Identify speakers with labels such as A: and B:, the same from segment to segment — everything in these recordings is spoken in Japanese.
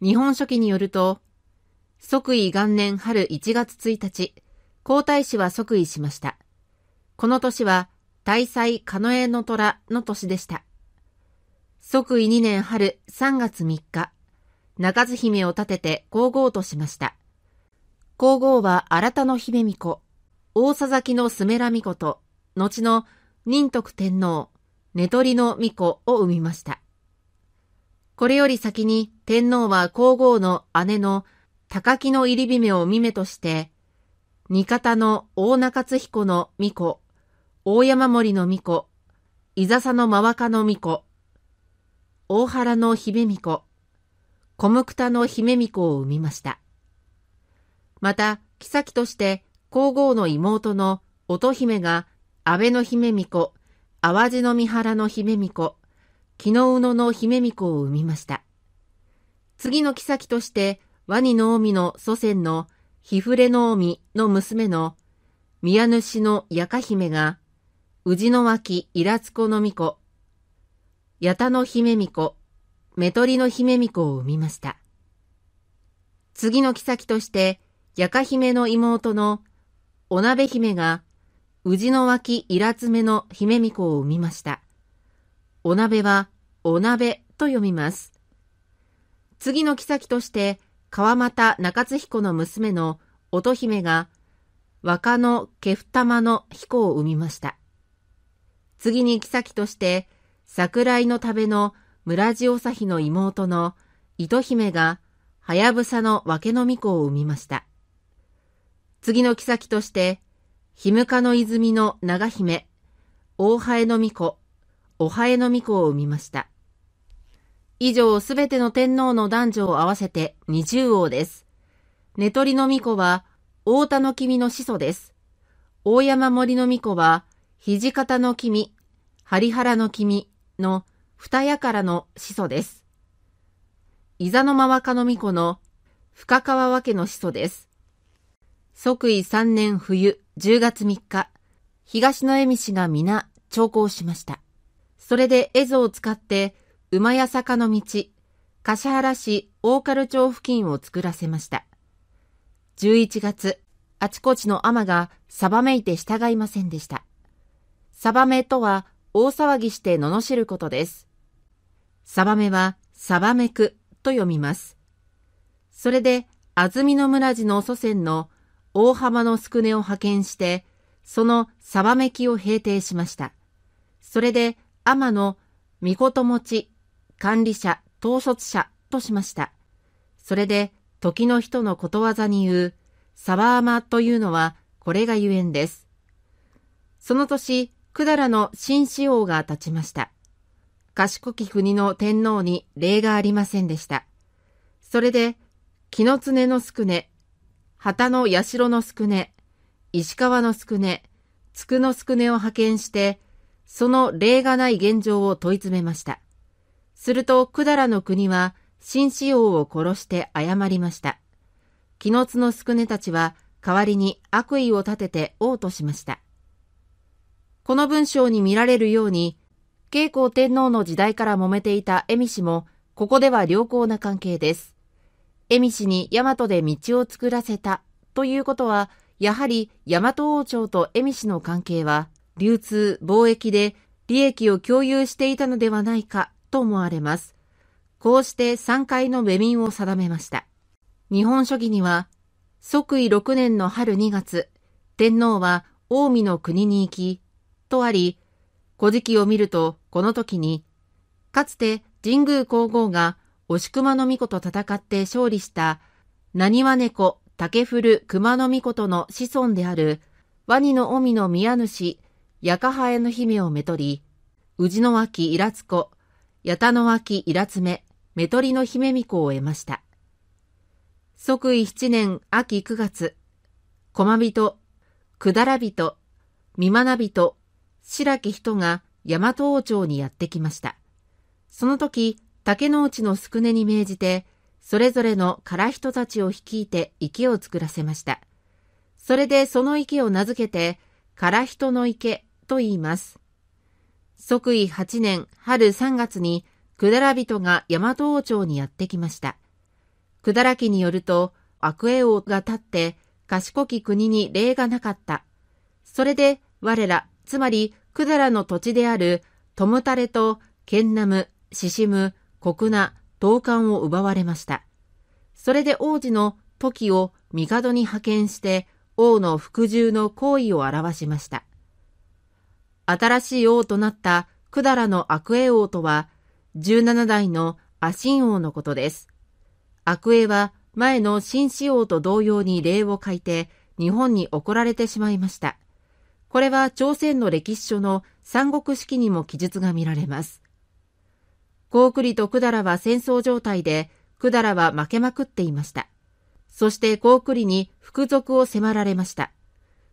A: 日本書紀によると、即位元年春1月1日、皇太子は即位しました。この年は、大祭カノエの虎の年でした。即位2年春3月3日、中津姫を立てて皇后としました。皇后は新田の姫巫女、大佐崎のスメラ巫女と、後の仁徳天皇、寝取りの巫女を生みました。これより先に天皇は皇后の姉の高木の入り姫を姫として、二方の大中津彦の巫女、大山森の巫女、伊佐の真若の巫女、大原の姫巫女、小無田の姫巫女を生みました。また、妃として皇后の妹の乙姫が安倍の姫巫女、淡路の三原の姫巫女、木の宇野の姫巫女を産みました。次の妃として、ワニの海の祖先のひふれの海の娘の宮主のやか姫が、宇治の脇イラツコの巫女、八田の姫巫女、メトリの姫巫女を産みました。次の妃として、やか姫の妹のお鍋姫が、宇治の脇イラツメの姫巫女を産みました。お鍋はお鍋と読みます。次の妃として川又中津彦の娘の乙姫が若の毛二間の彦を生みました。次に妃として桜井の食べの村地おさひの妹の糸姫がはやぶさの分けの巫女を生みました。次の妃として、ひむかの泉の長姫、大ハの巫女、おハえの巫女を生みました。以上すべての天皇の男女を合わせて二十王です。寝取りの巫女は、大田の君の始祖です。大山森の巫女は、土方の君、針原の君の二屋からの始祖です。伊座の間若の巫女の深川和家の始祖です。即位三年冬10月3日、東の恵美氏が皆調考しました。それで絵図を使って、馬や坂の道、橿原市大軽町付近を作らせました。11月、あちこちの雨がさばめいて従いませんでした。さばめとは大騒ぎして罵ることです。さばめはさばめくと読みます。それで、安曇野村寺の祖先の大浜の宿根を派遣して、そのさばめきを平定しました。それで、天の御事持ち、管理者、統率者としました。それで、時の人のことわざに言う、サワーマというのは、これがゆえんです。その年、百済の新使王が立ちました。賢き国の天皇に礼がありませんでした。それで、木の常の宿根、旗の社の宿根、石川の宿根、つの宿根を派遣して、その例がない現状を問い詰めました。すると、百済の国は、紳士王を殺して謝りました。気のの宿根たちは、代わりに悪意を立てて王としました。この文章に見られるように、慶光天皇の時代から揉めていた恵美氏も、ここでは良好な関係です。恵美氏に大和で道を作らせたということは、やはり大和王朝と恵美氏の関係は流通、貿易で利益を共有していたのではないかと思われます。こうして3回のベミを定めました。日本書紀には、即位6年の春2月、天皇は近江の国に行き、とあり、古事記を見るとこの時に、かつて神宮皇后が押熊の巫女と戦って勝利した何は猫、竹古熊の巫女の子孫であるワニの臣の宮主、やかの姫をめとり、宇治の脇いらつ子、矢田の脇いらつめ、めとりの姫巫子を得ました。即位七年秋九月、駒人、くだら人、美学人、白木人が大和王朝にやってきました。その時、竹の内の宿根に命じて、それぞれの唐人たちを率いて池を作らせました。それでその池を名付けて、唐人の池と言います。即位8年春3月に、百済人が大和王朝にやってきました。百済家によると、悪栄王が立って、賢き国に礼がなかった。それで、我ら、つまり、百済の土地である、トムタレと、ケンナム、シシム、コクナ、東漢を奪われました。それで王子の時を帝に派遣して、王の服従の行為を表しました。新しい王となった百済の悪影王とは、17代のアシン王のことです。悪影は前の新始王と同様に礼を書いて、日本に怒られてしまいました。これは朝鮮の歴史書の三国式にも記述が見られます。高句麗と百済は戦争状態で、百済は負けまくっていました。そして高句麗に服属を迫られました。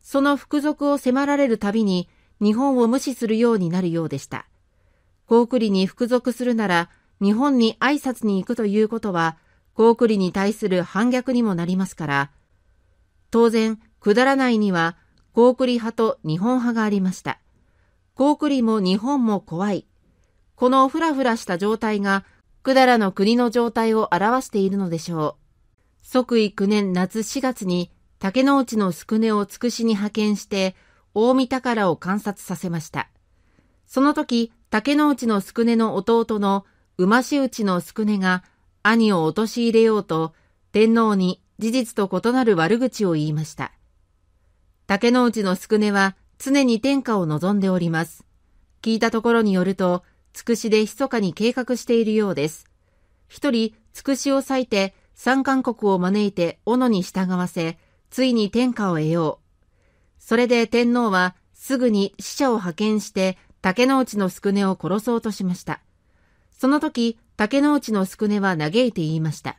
A: その服属を迫られるたびに日本を無視するようになるようでした。高句麗に服属するなら、日本に挨拶に行くということは、高句麗に対する反逆にもなりますから、当然、くだらないには、高句麗派と日本派がありました。高句麗も日本も怖い。このふらふらした状態が、百済の国の状態を表しているのでしょう。即位9年夏4月に、竹之内の宿根をつくしに派遣して、大見宝を観察させました。その時、竹之内の宿根の弟の馬し内の宿根が兄を陥れようと、天皇に事実と異なる悪口を言いました。竹之内の宿根は常に天下を望んでおります。聞いたところによると、つくしで密かに計画しているようです。一人、つくしを裂いて、三韓国を招いて斧に従わせ、ついに天下を得よう。それで天皇はすぐに使者を派遣して竹之内の宿根を殺そうとしました。その時、竹之内の宿根は嘆いて言いました。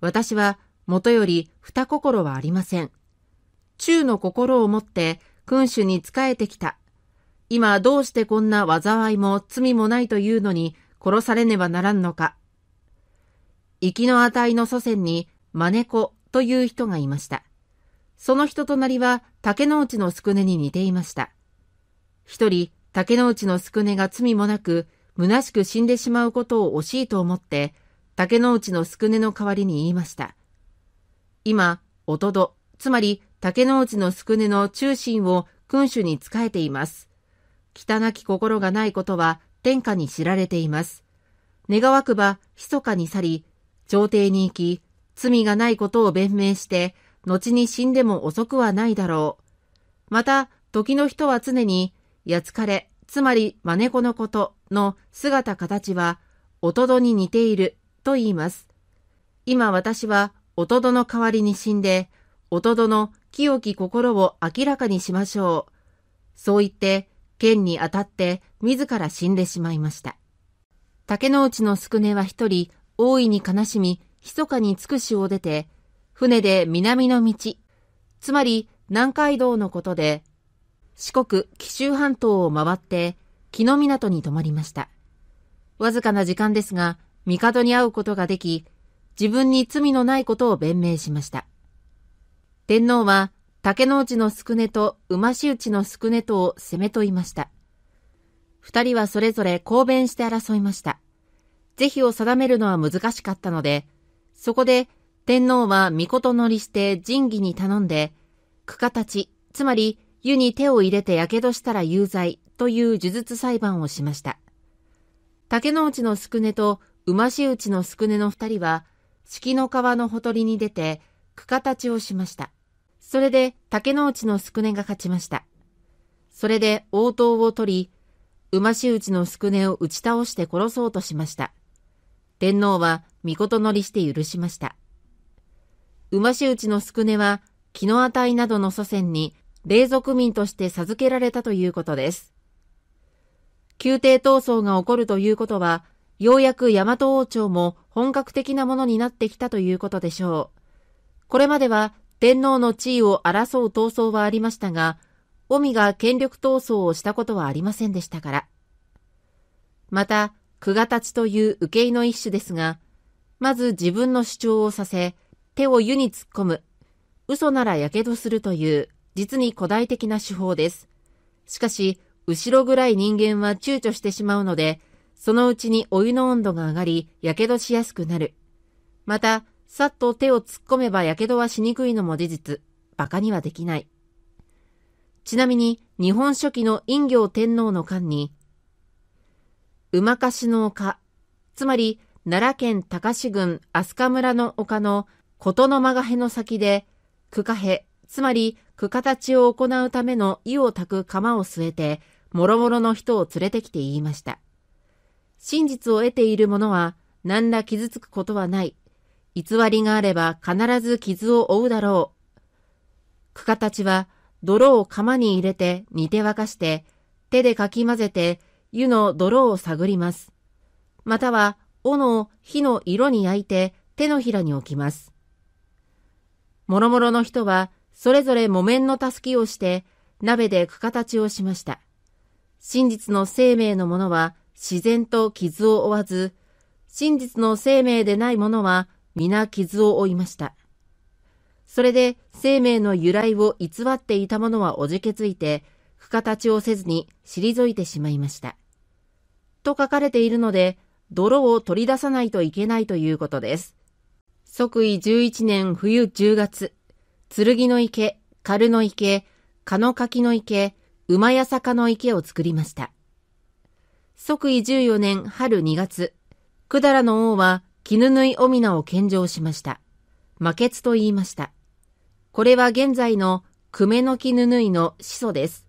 A: 私はもとより二心はありません。中の心を持って君主に仕えてきた。今どうしてこんな災いも罪もないというのに殺されねばならんのか。生きの値の祖先に真猫という人がいました。その人となりは竹之内の宿根に似ていました。一人、竹之内の宿根が罪もなく、虚しく死んでしまうことを惜しいと思って、竹之内の宿根の代わりに言いました。今、おとど、つまり竹之内の宿根の中心を君主に仕えています。汚き心がないことは天下に知られています。願わくば、密かに去り、朝廷に行き、罪がないことを弁明して、後に死んでも遅くはないだろう。また、時の人は常に、やつかれ、つまり真猫のことの姿形は、おとどに似ていると言います。今私は、おとどの代わりに死んで、おとどの清き心を明らかにしましょう。そう言って、剣に当たって自ら死んでしまいました。竹之内の宿根は一人、大いに悲しみ、密かにつくしを出て、船で南の道、つまり南海道のことで、四国、紀州半島を回って、木の港に泊まりました。わずかな時間ですが、帝に会うことができ、自分に罪のないことを弁明しました。天皇は、竹の内の宿根と馬市内の宿根とを攻めといました。二人はそれぞれ公弁して争いました。是非を定めるのは難しかったので、そこで天皇は御事乗りして仁義に頼んで、区ち、つまり湯に手を入れて火傷したら有罪という呪術裁判をしました。竹之内の宿根と馬市内の宿根の二人は、式の川のほとりに出て、区ちをしました。それで竹之内の宿根が勝ちました。それで応答を取り、馬市内の宿根を打ち倒して殺そうとしました。天皇は御事乗りして許しました。馬打内の宿根は、木の値などの祖先に、霊族民として授けられたということです。宮廷闘争が起こるということは、ようやく大和王朝も本格的なものになってきたということでしょう。これまでは天皇の地位を争う闘争はありましたが、尾身が権力闘争をしたことはありませんでしたから。また、久我たちという受け入の一種ですが、まず自分の主張をさせ、手を湯に突っ込む、嘘なら火傷するという実に古代的な手法です。しかし、後ろぐらい人間は躊躇してしまうので、そのうちにお湯の温度が上がり、火傷しやすくなる。また、さっと手を突っ込めば火傷はしにくいのも事実。馬鹿にはできない。ちなみに、日本書紀の陰行天皇の間に、馬かしの丘、つまり奈良県高志郡飛鳥村の丘の事の間がへの先で、くかへ、つまり区形を行うための意を炊く釜を据えて、諸々の人を連れてきて言いました。真実を得ている者は、何ら傷つくことはない。偽りがあれば必ず傷を負うだろう。区かたちは、泥を釜に入れて煮て沸かして、手でかき混ぜて、湯の泥を探ります。または、斧を火の色に焼いて手のひらに置きます。もろもろの人は、それぞれ木綿のたすきをして、鍋でく形をしました。真実の生命のものは、自然と傷を負わず、真実の生命でないものは、皆傷を負いました。それで、生命の由来を偽っていたものはおじけついて、く形をせずに退いてしまいました。と書かれているので、泥を取り出さないといけないということです。即位11年冬10月、剣の池、軽の池、蚊の柿の池、馬や坂の池を作りました。即位14年春2月、百済の王は絹縫いおみなを献上しました。魔つと言いました。これは現在の久米の絹縫いの始祖です。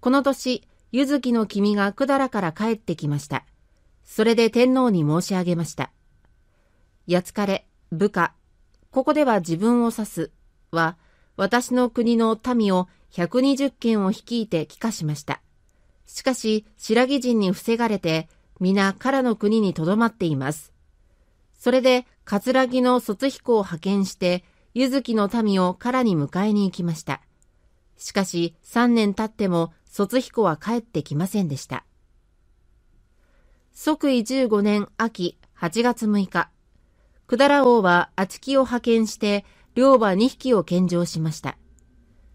A: この年、柚月の君が百済から帰ってきました。それで天皇に申し上げました。やつかれ、部下、ここでは自分を指す、は、私の国の民を120件を率いて帰化しました。しかし、白木人に防がれて、皆、唐の国に留まっています。それで、葛城の卒彦を派遣して、柚月の民を唐に迎えに行きました。しかし、3年経っても、卒彦は帰ってきませんでした。即位15年秋8月6日。百済王は厚木を派遣して、両馬2匹を献上しました。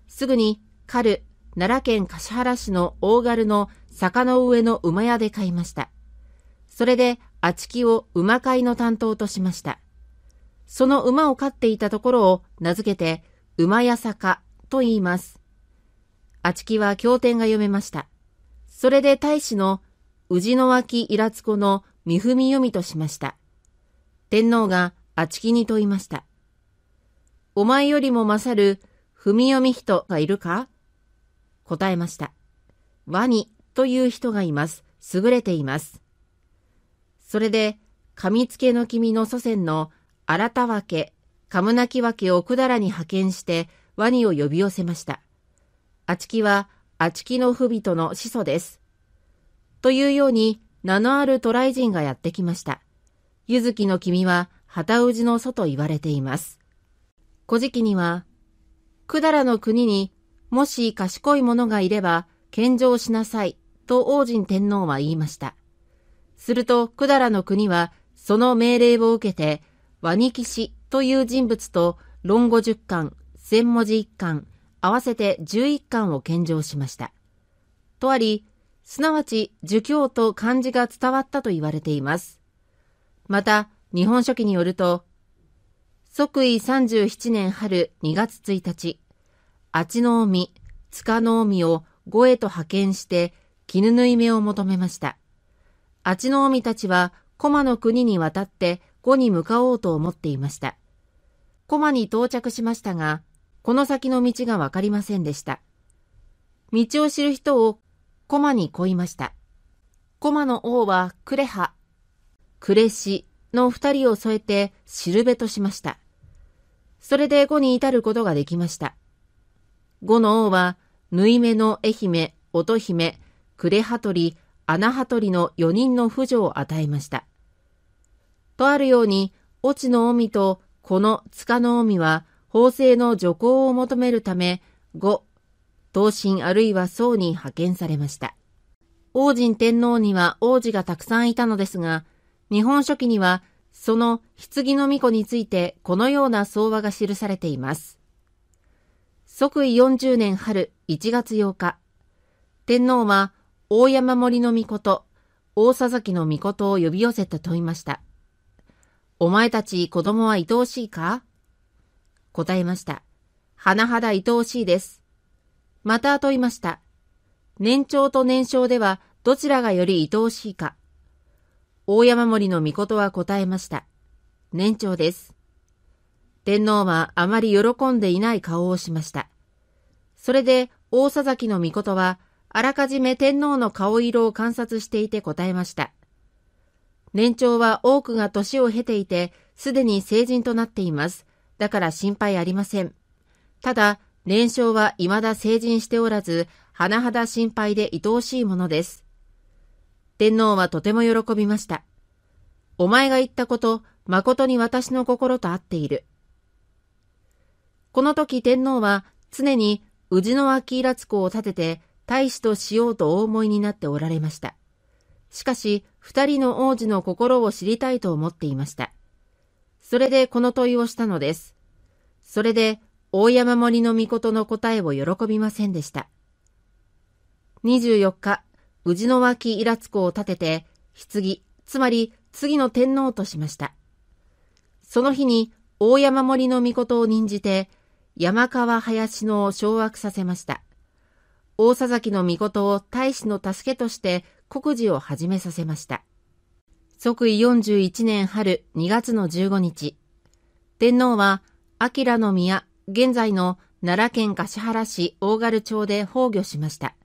A: すぐに、狩る、奈良県橿原市の大軽の坂の上の馬屋で買いました。それで、厚木を馬飼いの担当としました。その馬を飼っていたところを名付けて、馬屋坂と言います。厚木は経典が読めました。それで大使の宇治の脇イラつ子の三文読みとしました。天皇があきに問いました。お前よりも勝る文読み人がいるか答えました。ワニという人がいます。優れています。それで、噛みつけの君の祖先の荒田分け、かむなきわけを百済に派遣してワニを呼び寄せました。あちきは、あちきの不人の始祖です。というように名のある渡来人がやってきました。ゆずきの君は旗氏の祖と言われています。古事記には、百済の国にもし賢い者がいれば献上しなさいと王神天皇は言いました。すると百済の国はその命令を受けて、ワニキシという人物と論語10巻、千文字1巻、合わせて11巻を献上しました。とあり、すなわち儒教と漢字が伝わったと言われています。また、日本書紀によると、即位37年春2月1日、あちの海、つかの海を五へと派遣して、絹縫い目を求めました。あちの海たちは、駒の国に渡って五に向かおうと思っていました。駒に到着しましたが、この先の道がわかりませんでした。道を知る人を駒に恋いました。駒の王はクレハ呉市の二人を添えてしるべとしました。それで語に至ることができました。語の王は、縫い目の愛媛、乙姫、呉羽鳥、穴羽鳥の4人の婦女を与えました。とあるように、越智の臣とこの塚の臣は、法制の助行を求めるため、5、東進あるいは宋に派遣されました。王神天皇には王子がたくさんいたのですが、日本書紀には、その棺の巫女についてこのような相話が記されています。即位40年春1月8日、天皇は大山森の巫女と大佐崎の巫女を呼び寄せて問いました。お前たち子供は愛おしいか答えました。甚だ愛おしいです。また問いました。年長と年少ではどちらがより愛おしいか大山森の御事は答えました。年長です。天皇はあまり喜んでいない顔をしました。それで大佐崎の御事は、あらかじめ天皇の顔色を観察していて答えました。年長は多くが年を経ていて、すでに成人となっています。だから心配ありません。ただ、年少は未だ成人しておらず、甚だ心配で愛おしいものです。天皇はとても喜びました。お前が言ったこと、誠に私の心と合っている。この時天皇は常に宇治の秋らつ子を立てて大使としようとお思いになっておられました。しかし、二人の王子の心を知りたいと思っていました。それでこの問いをしたのです。それで、大山森の御事の答えを喜びませんでした。24日、氏の脇イラツ子を立てて、棺、つまり次の天皇としました。その日に大山森の御事を任じて、山川林野を掌握させました。大佐崎の御事を大使の助けとして国事を始めさせました。即位41年春2月の15日、天皇は、明の宮、現在の奈良県橿原市大軽町で崩御しました。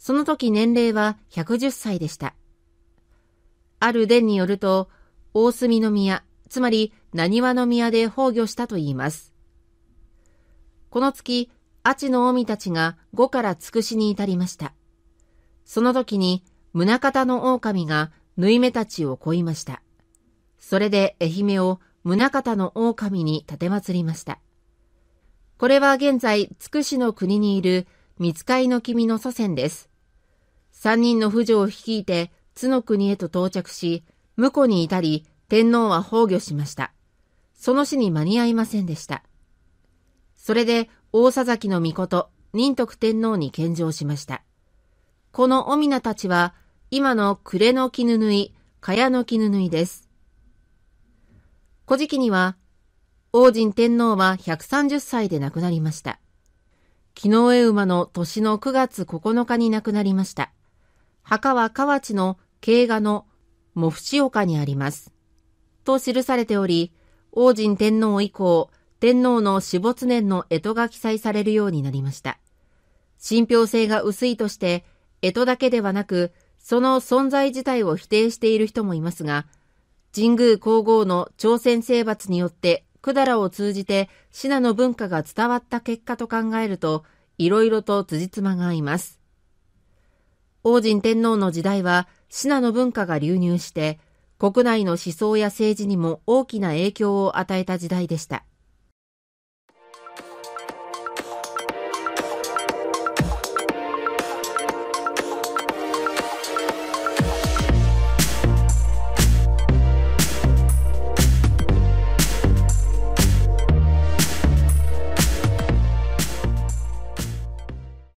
A: その時年齢は110歳でした。ある伝によると、大隅の宮、つまり何和宮で崩御したといいます。この月、阿智の臣たちが5からつくしに至りました。その時に、宗型の狼が縫い目たちを恋いました。それで愛媛を宗型の狼に立て祭りました。これは現在、つくしの国にいる見つかの君の祖先です。三人の婦女を率いて、津の国へと到着し、婿に至り、天皇は崩御しました。その死に間に合いませんでした。それで、大佐崎の御と仁徳天皇に献上しました。このお皆たちは、今の暮れの絹縫い、茅の絹縫いです。古事記には、王神天皇は130歳で亡くなりました。木上馬の年の9月9日に亡くなりました。墓は河内の慶賀の茂淵岡にあります。と記されており、王神天皇以降、天皇の死没年の干支が記載されるようになりました。信憑性が薄いとして、干支だけではなく、その存在自体を否定している人もいますが、神宮皇后の朝鮮征伐によって、百済を通じて信濃文化が伝わった結果と考えると、いろいろと辻褄が合います。王神天皇の時代は、シナの文化が流入して、国内の思想や政治にも大きな影響を与えた時代でした。